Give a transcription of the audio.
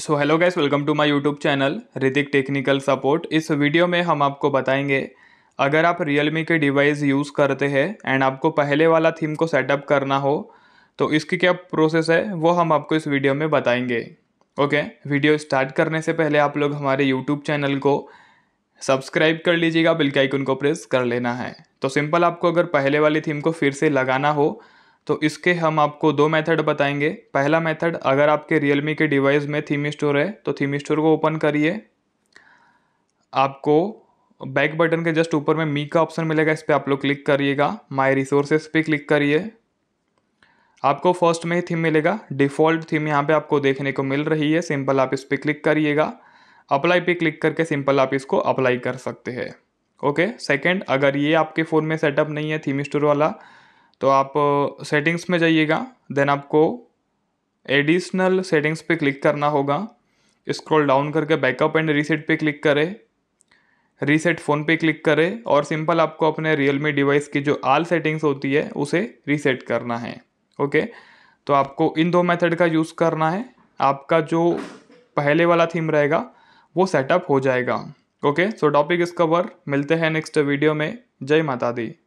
so hello guys welcome to my YouTube channel Hrithik technical support इस video में हम आपको बताएंगे अगर आप रियलमी के डिवाइस यूज़ करते हैं एंड आपको पहले वाला थीम को सेटअप करना हो तो इसकी क्या प्रोसेस है वो हम आपको इस वीडियो में बताएंगे ओके वीडियो स्टार्ट करने से पहले आप लोग हमारे यूट्यूब चैनल को सब्सक्राइब कर लीजिएगा बिल्कुल आइकन को प्रेस कर लेना है तो सिंपल आपको अगर पहले वाली थीम को फिर से लगाना हो तो इसके हम आपको दो मेथड बताएंगे पहला मेथड अगर आपके रियलमी के डिवाइस में थीम स्टोर है तो थीम स्टोर को ओपन करिए आपको बैक बटन के जस्ट ऊपर में मी का ऑप्शन मिलेगा इस पर आप लोग क्लिक करिएगा माई रिसोर्सेज पे क्लिक करिए आपको फर्स्ट में ही थीम मिलेगा डिफ़ॉल्ट थीम यहाँ पे आपको देखने को मिल रही है सिंपल आप इस पर क्लिक करिएगा अप्लाई पे क्लिक करके सिंपल आप इसको अप्लाई कर सकते हैं ओके सेकंड अगर ये आपके फ़ोन में सेटअप नहीं है थीम स्टोर वाला तो आप सेटिंग्स में जाइएगा देन आपको एडिशनल सेटिंग्स पे क्लिक करना होगा स्क्रॉल डाउन करके बैकअप एंड रीसेट पे क्लिक करें रीसेट फ़ोन पे क्लिक करें और सिंपल आपको अपने रियलमी डिवाइस की जो आल सेटिंग्स होती है उसे रीसेट करना है ओके तो आपको इन दो मेथड का यूज़ करना है आपका जो पहले वाला थीम रहेगा वो सेटअप हो जाएगा ओके सो टॉपिक इस कवर मिलते हैं नेक्स्ट वीडियो में जय माता दी